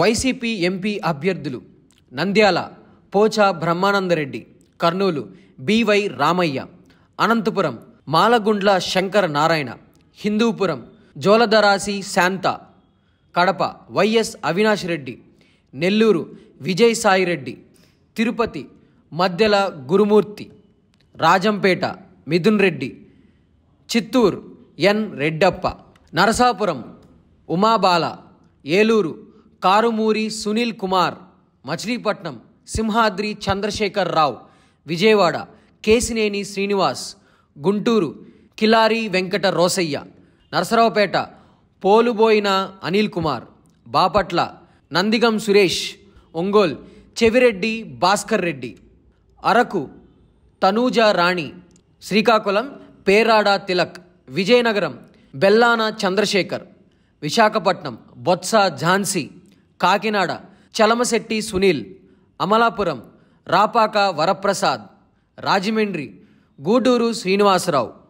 YCP MP అభ్యర్థులు Nandyal Pocha Brahmananda Reddy Kurnool B Y Ramaiah Anantapuram Malagundla Sankara Narayana Hindupuram Joladarasi Shanta Kadapa YS Avinash Reddy Nellore Vijayasai Reddy Tirupati Maddila Gurumurthy Rajampet Mithun Reddy Chittoor ఎన్ రెడ్డప్ప నరసాపురం ఉమాబాల ఏలూరు కారుమూరి సునీల్ కుమార్ మచిలీపట్నం సింహాద్రి చంద్రశేఖర్ రావు విజయవాడ కేసినేని శ్రీనివాస్ గుంటూరు కిలారి వెంకట రోసయ్య నరసరావుపేట పోలుబోయిన అనిల్ కుమార్ బాపట్ల నందిగం సురేష్ ఒంగోల్ చెవిరెడ్డి భాస్కర్ రెడ్డి అరకు తనూజ రాణి శ్రీకాకుళం పేరాడ తిలక్ విజయనగరం బెల్లాన చంద్రశేఖర్ విశాఖపట్నం బొత్స ఝాన్సీ కాకినాడ చలమశెట్టి సునీల్ అమలాపురం రాపాక వరప్రసాద్ రాజమండ్రి గూడూరు శ్రీనివాసరావు